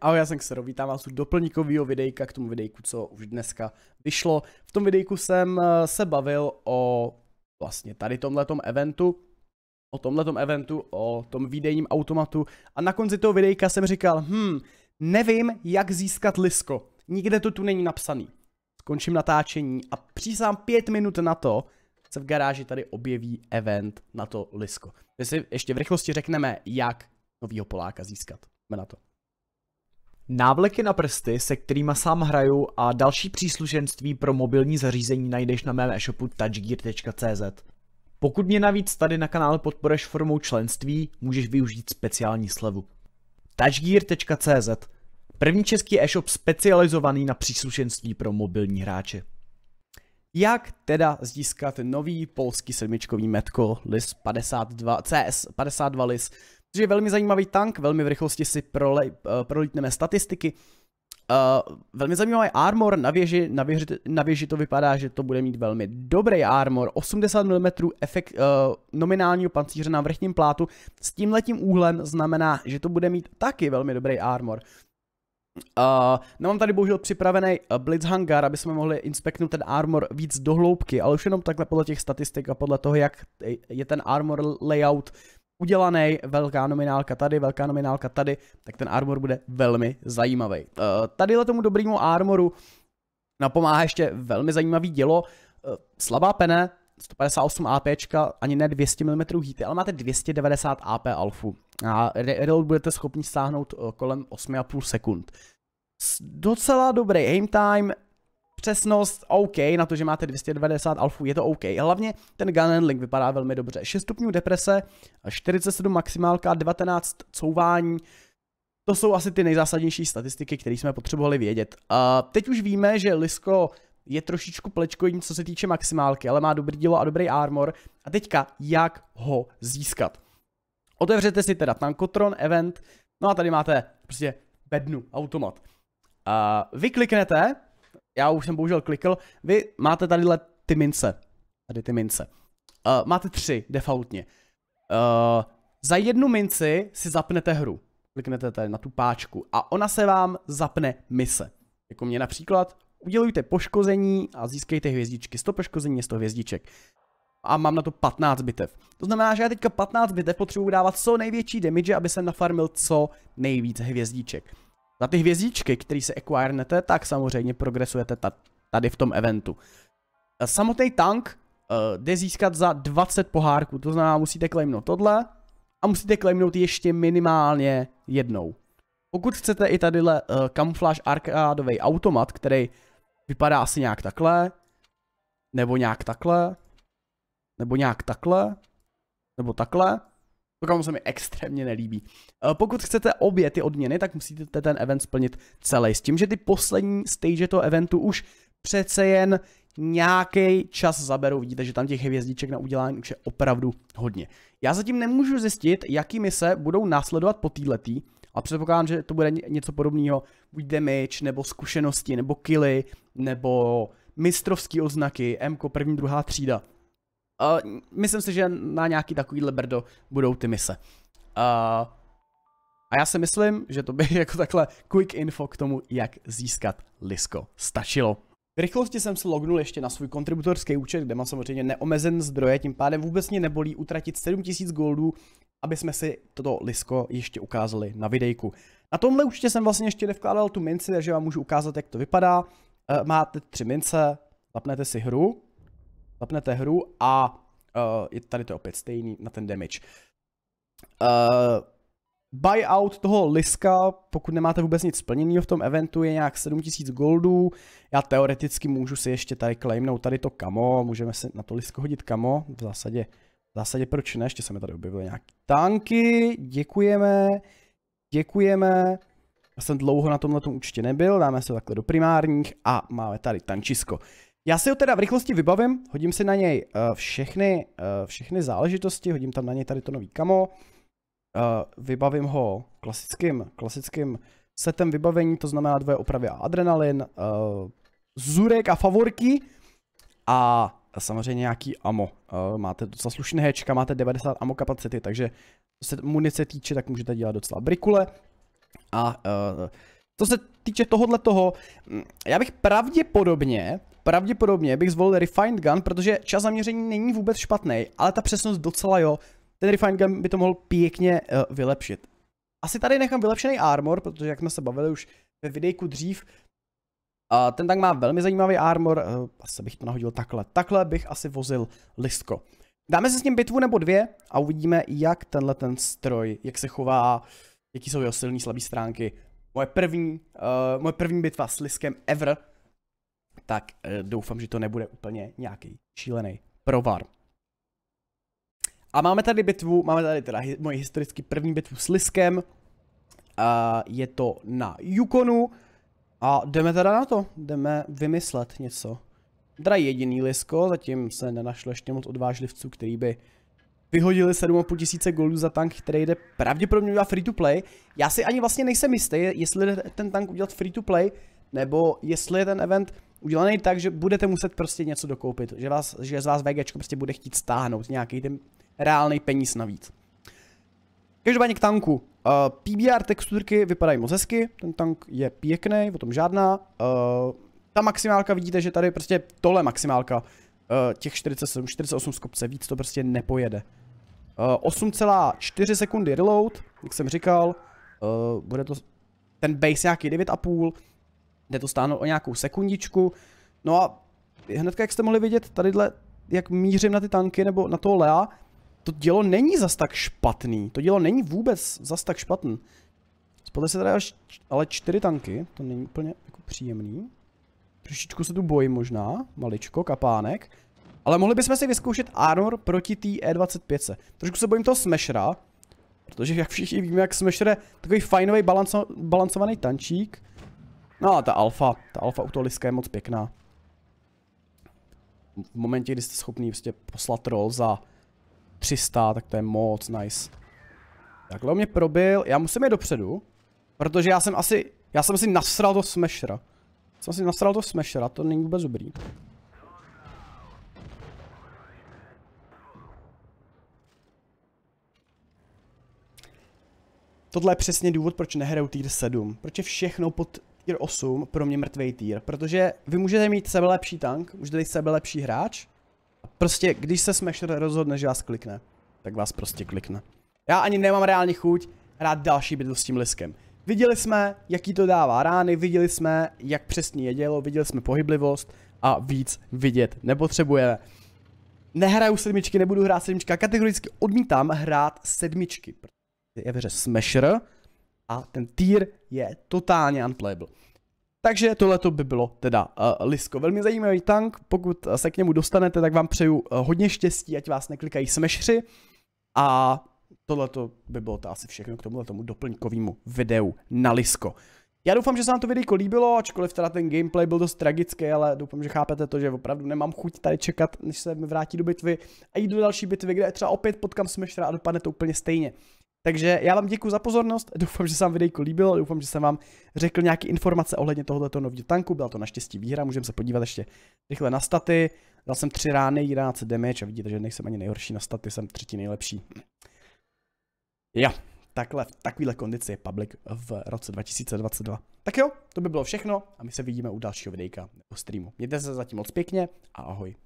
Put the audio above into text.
Ahoj, já jsem Xero, vítám vás u doplňkového videjka k tomu videjku, co už dneska vyšlo. V tom videjku jsem eh, se bavil o vlastně tady tomhletom eventu, o tomhletom eventu, o tom výdejním automatu a na konci toho videjka jsem říkal, hm, nevím, jak získat lisko, nikde to tu není napsaný. Skončím natáčení a přísám pět minut na to, se v garáži tady objeví event na to lisko. My si ještě v rychlosti řekneme, jak novýho Poláka získat. Jdeme na to. Návleky na prsty, se kterými sám hraju a další příslušenství pro mobilní zařízení najdeš na mém e-shopu touchgear.cz. Pokud mě navíc tady na kanále podporeš formou členství, můžeš využít speciální slevu. touchgear.cz První český e-shop specializovaný na příslušenství pro mobilní hráče. Jak teda získat nový polský sedmičkový metko LIS 52 CS 52 LIS což je velmi zajímavý tank, velmi v rychlosti si prolej, uh, eh, prolítneme statistiky. Uh, velmi zajímavý armor, na věži, na, věži, na věži to vypadá, že to bude mít velmi dobrý armor, 80 mm efekt uh, nominálního pancíře na vrchním plátu, s tímhletím úhlem znamená, že to bude mít taky velmi dobrý armor. Uh, nemám no, tady bohužel připravený Blitz hangar, aby jsme mohli inspektnout ten armor víc do hloubky, ale už jenom takhle podle těch statistik a podle toho, jak je ten armor layout udělaný, velká nominálka tady, velká nominálka tady, tak ten armor bude velmi zajímavý. Eh, tady tomu dobrýmu armoru napomáhá ještě velmi zajímavý dělo, eh, slabá pene, 158 AP, ani ne 200 mm heaty, ale máte 290 AP alfu. A reload budete schopni stáhnout eh, kolem 8,5 sekund. Docela dobrý aim time, přesnost OK, na to, že máte 290 alfů, je to OK. Hlavně ten gun handling vypadá velmi dobře. 6 stupňů deprese, 47 maximálka, 19 couvání, to jsou asi ty nejzásadnější statistiky, které jsme potřebovali vědět. A teď už víme, že Lisko je trošičku plečkojím, co se týče maximálky, ale má dobrý dílo a dobrý armor. A teďka, jak ho získat? Otevřete si teda Tankotron event, no a tady máte prostě bednu, automat. A vy kliknete já už jsem bohužel klikl, vy máte tady ty mince, tady ty mince. Uh, máte tři defaultně. Uh, za jednu minci si zapnete hru. Kliknete tady na tu páčku a ona se vám zapne mise. Jako mě například, udělujte poškození a získejte hvězdičky. 100 poškození je 100 hvězdiček. A mám na to 15 bitev. To znamená, že já teďka 15 bitev potřebuji dávat co největší damage, aby jsem nafarmil co nejvíc hvězdiček. Za ty hvězdičky, které si acquirenete, tak samozřejmě progresujete tady v tom eventu. Eh, samotný tank uh, jde získat za 20 pohárků, to znamená musíte klejmnout tohle a musíte klejmnout ještě minimálně jednou. Pokud chcete i tadyhle uh, kamufláž arkádový automat, který vypadá asi nějak takhle, nebo nějak takhle, nebo nějak takhle, nebo takhle, to se mi extrémně nelíbí. Eh, pokud chcete obě ty odměny, tak musíte ten event splnit celý. S tím, že ty poslední stage toho eventu už přece jen nějaký čas zaberou. Vidíte, že tam těch hvězdiček na udělání už je opravdu hodně. Já zatím nemůžu zjistit, jaký mise budou následovat po týletý, a předpokládám, že to bude něco podobného, buď damage, nebo zkušenosti, nebo killy, nebo mistrovský oznaky, MK první, druhá třída. Uh, myslím si, že na nějaký takovýhle brdo budou ty mise. Uh, a já si myslím, že to by jako takhle quick info k tomu, jak získat Lisko stačilo. V rychlosti jsem se lognul ještě na svůj kontributorský účet, kde mám samozřejmě neomezen zdroje, tím pádem vůbec mě nebolí utratit 7000 goldů, aby jsme si toto lisko ještě ukázali na videjku. Na tomhle účtě jsem vlastně ještě nevkládal tu minci, takže vám můžu ukázat, jak to vypadá. Uh, máte tři mince, zapnete si hru, zapnete hru a uh, je tady to opět stejný na ten damage. Uh, buyout toho Liska, pokud nemáte vůbec nic splněného v tom eventu, je nějak 7000 goldů. Já teoreticky můžu si ještě tady claimnout tady to kamo, můžeme si na to Lisko hodit kamo, v zásadě, v zásadě proč ne, ještě se mi tady objevily nějaké tanky, děkujeme, děkujeme. Já jsem dlouho na tomhle účtě nebyl, dáme se takhle do primárních a máme tady tančisko. Já si ho teda v rychlosti vybavím, hodím si na něj uh, všechny, uh, všechny záležitosti, hodím tam na něj tady to nový kamo, uh, vybavím ho klasickým, klasickým setem vybavení, to znamená dvoje opravy a adrenalin, uh, zurek a favorky a samozřejmě nějaký amo. Uh, máte docela slušné hečka, máte 90 amo kapacity, takže se munice týče, tak můžete dělat docela brikule a uh, co se týče tohohle toho, mm, já bych pravděpodobně, pravděpodobně bych zvolil Refined Gun, protože čas zaměření není vůbec špatný, ale ta přesnost docela jo. Ten Refined Gun by to mohl pěkně uh, vylepšit. Asi tady nechám vylepšený armor, protože jak jsme se bavili už ve videjku dřív, uh, ten tank má velmi zajímavý armor, uh, asi bych to nahodil takhle. Takhle bych asi vozil listko. Dáme si s ním bitvu nebo dvě a uvidíme, jak tenhle ten stroj, jak se chová, jaký jsou jeho silné slabé stránky moje první, uh, moje první bitva s Liskem ever, tak uh, doufám, že to nebude úplně nějaký šílený provar. A máme tady bitvu, máme tady teda hi- moji historicky první bitvu s Liskem, uh, je to na Yukonu a jdeme teda na to, jdeme vymyslet něco. Teda jediný Lisko, zatím se nenašlo ještě moc odvážlivců, který by uh, vyhodili 7,5 tisíce goldů za tank, který jde pravděpodobně udělat free to play. Já si ani vlastně nejsem jistý, jestli jde ten tank udělat free to play, nebo jestli je ten event udělaný tak, že budete muset prostě něco dokoupit, že, vás, že z vás VG prostě bude chtít stáhnout nějaký ten reálný peníz navíc. Každopádně k tanku. Uh, eh, PBR texturky vypadají moc hezky, ten tank je pěkný, o tom žádná. Uh, ta maximálka vidíte, že tady prostě tohle maximálka Eh, těch 47, 48 z kopce, víc to prostě nepojede. 8,4 eh, sekundy reload, jak jsem říkal, eh, bude to ten base nějaký 9,5, jde to stáhnout o nějakou sekundičku, no a hnedka jak jste mohli vidět, tadyhle, jak mířím na ty tanky nebo na toho Lea, to dělo není zas tak špatný, to dělo není vůbec zas tak špatný. Spodle se tady ale čtyři tanky, to není úplně jako příjemný. Trošičku se tu bojím možná, maličko, kapánek. Ale mohli bychom si vyzkoušet armor proti té E25. Trošku se bojím toho smashera, protože jak všichni víme, jak smasher je takový fajnový balanco balancovaný tančík. No a ta alfa, ta alfa u toho liska je moc pěkná. V momentě, kdy jste schopný prostě poslat roll za 300, tak to je moc nice. Takhle mě probil, já musím jít dopředu, protože já jsem asi, já jsem asi nasral do smashera. Jsem si nasral to smashera, to není vůbec dobrý. Tohle je přesně důvod, proč nehraju tier 7. Proč je všechno pod tier 8 pro mě mrtvý tier. Protože vy můžete mít sebe lepší tank, můžete mít sebe lepší hráč. A prostě, když se Smasher rozhodne, že vás klikne, tak vás prostě klikne. Já ani nemám reálně chuť hrát další bitvu s tím Liskem. Viděli jsme, jaký to dává rány, viděli jsme, jak přesně je dělo, viděli jsme pohyblivost a víc vidět nepotřebujeme. Nehraju sedmičky, nebudu hrát sedmička, kategoricky odmítám hrát sedmičky. Je ve Smasher a ten tier je totálně unplayable. Takže tohle by bylo teda uh, Lisko. Velmi zajímavý tank, pokud eh, se k němu dostanete, tak vám přeju uh, hodně štěstí, ať vás neklikají Smashři. a tohle by bylo to asi všechno k tomuhle tomu doplňkovému videu na Lisko. Já doufám, že se vám to video líbilo, ačkoliv teda ten gameplay byl dost tragický, ale doufám, že chápete to, že opravdu nemám chuť tady čekat, než se mi vrátí do bitvy a jít do další bitvy, kde třeba opět potkám Smashera a dopadne to úplně stejně. Takže já vám děkuji za pozornost, doufám, že se vám video líbilo, doufám, že jsem vám řekl nějaké informace ohledně tohoto nového tanku, byla to naštěstí výhra, můžeme se podívat ještě rychle na staty, dal jsem tři rány, 11 damage a vidíte, že nejsem ani nejhorší na staty, jsem třetí nejlepší. Jo, takhle, v takovéhle kondici je Public v roce 2022. Tak jo, to by bylo všechno a my se vidíme u dalšího videjka nebo streamu. Mějte se zatím moc pěkně a ahoj.